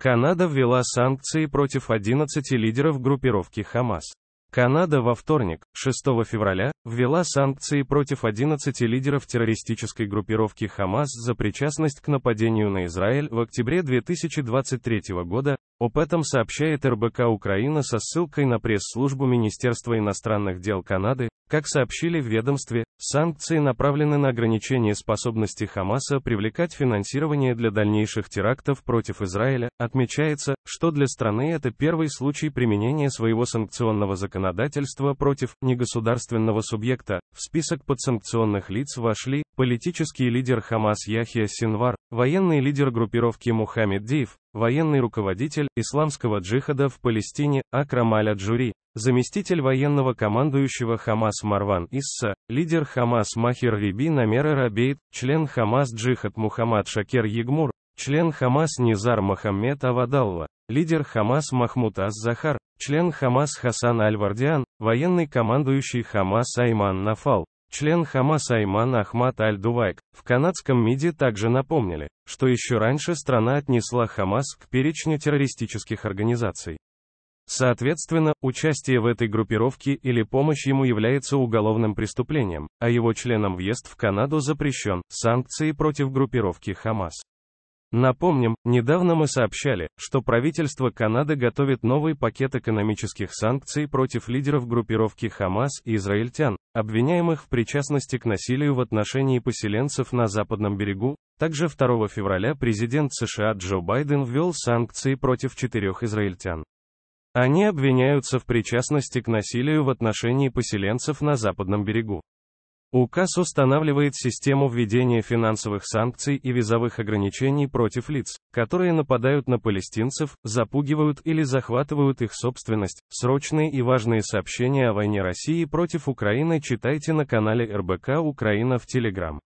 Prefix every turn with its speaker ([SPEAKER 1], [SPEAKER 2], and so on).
[SPEAKER 1] Канада ввела санкции против 11 лидеров группировки Хамас. Канада во вторник, 6 февраля, ввела санкции против 11 лидеров террористической группировки Хамас за причастность к нападению на Израиль в октябре 2023 года, об этом сообщает РБК Украина со ссылкой на пресс-службу Министерства иностранных дел Канады. Как сообщили в ведомстве, санкции направлены на ограничение способности Хамаса привлекать финансирование для дальнейших терактов против Израиля. Отмечается, что для страны это первый случай применения своего санкционного законодательства против негосударственного субъекта. В список подсанкционных лиц вошли политический лидер Хамас Яхия Синвар, военный лидер группировки Мухаммед Диев, военный руководитель исламского джихада в Палестине Акрам Аль-Аджури, заместитель военного командующего Хамас Марван Исса, лидер Хамас Махир Риби Намер Рабейт, член Хамас Джихад Мухаммад Шакер Ягмур, член Хамас Низар Мохаммед Авадалла, лидер Хамас Махмуд Аз-Захар, член Хамас Хасан Аль-Вардиан, военный командующий Хамас Айман Нафал, Член Хамас Айман Ахмад Аль-Дувайк, в канадском МИДе также напомнили, что еще раньше страна отнесла Хамас к перечню террористических организаций. Соответственно, участие в этой группировке или помощь ему является уголовным преступлением, а его членам въезд в Канаду запрещен, санкции против группировки Хамас. Напомним, недавно мы сообщали, что правительство Канады готовит новый пакет экономических санкций против лидеров группировки Хамас и израильтян, обвиняемых в причастности к насилию в отношении поселенцев на Западном берегу. Также 2 февраля президент США Джо Байден ввел санкции против четырех израильтян. Они обвиняются в причастности к насилию в отношении поселенцев на Западном берегу. Указ устанавливает систему введения финансовых санкций и визовых ограничений против лиц, которые нападают на палестинцев, запугивают или захватывают их собственность. Срочные и важные сообщения о войне России против Украины читайте на канале РБК Украина в Телеграм.